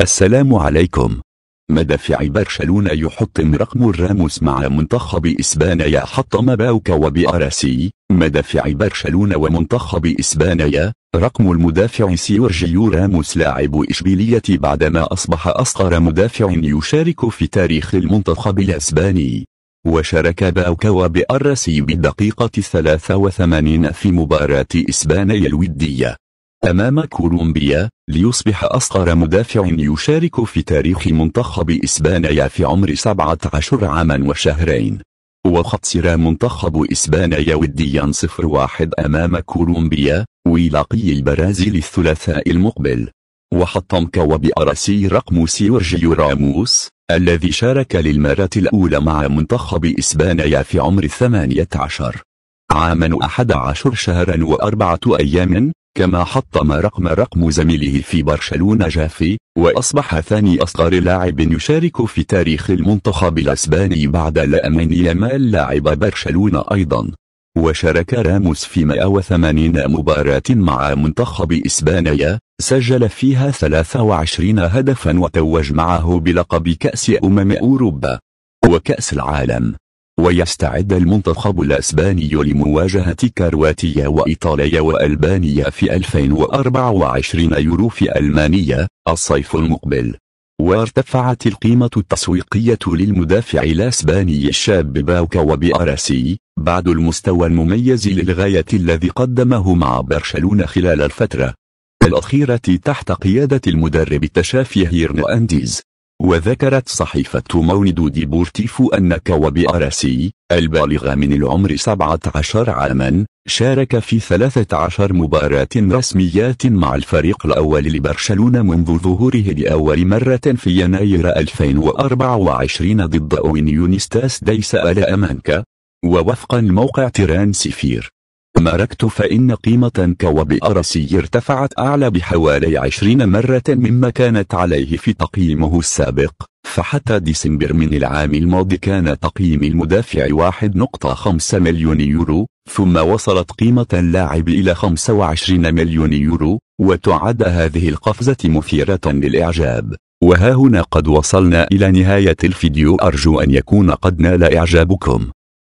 السلام عليكم مدافع برشلونة يحطم رقم راموس مع منتخب إسبانيا حطم باوكا وبأراسي مدافع برشلونة ومنتخب إسبانيا رقم المدافع سيورجيو راموس لاعب إشبيلية بعدما أصبح أصغر مدافع يشارك في تاريخ المنتخب الأسباني وشارك باوكا وبأراسي بالدقيقة 83 في مباراة إسبانيا الودية أمام كولومبيا ليصبح أصغر مدافع يشارك في تاريخ منتخب إسبانيا في عمر 17 عاما وشهرين وقد منتخب إسبانيا وديا 0-1 أمام كولومبيا ويلاقي البرازيل الثلاثاء المقبل وحطم أرسي رقم سيورجيو راموس الذي شارك للمرة الأولى مع منتخب إسبانيا في عمر 18 عاما 11 شهرا وأربعة أيام كما حطم رقم رقم زميله في برشلونة جافي وأصبح ثاني أصغر لاعب يشارك في تاريخ المنتخب الأسباني بعد لأمين يامال لاعب برشلونة أيضا وشارك راموس في 180 مباراة مع منتخب إسبانيا سجل فيها 23 هدفا وتوج معه بلقب كأس أمم أوروبا وكأس العالم ويستعد المنتخب الأسباني لمواجهة كرواتيا وإيطاليا وألبانيا في 2024 يورو في ألمانيا الصيف المقبل وارتفعت القيمة التسويقية للمدافع الأسباني الشاب باوكا وبأرسي بعد المستوى المميز للغاية الذي قدمه مع برشلونة خلال الفترة الأخيرة تحت قيادة المدرب التشافي هيرنانديز وذكرت صحيفة مولد بورتيفو أن كوبي أراسي البالغ من العمر 17 عاما شارك في 13 مباراة رسميات مع الفريق الأول لبرشلونة منذ ظهوره لأول مرة في يناير 2024 ضد أونيونيستاس ديس ألا أمانكا ووفقا موقع تيران سفير ماركت فإن قيمة أرسي ارتفعت أعلى بحوالي 20 مرة مما كانت عليه في تقييمه السابق فحتى ديسمبر من العام الماضي كان تقييم المدافع 1.5 مليون يورو ثم وصلت قيمة اللاعب إلى 25 مليون يورو وتعد هذه القفزة مثيرة للإعجاب وها هنا قد وصلنا إلى نهاية الفيديو أرجو أن يكون قد نال إعجابكم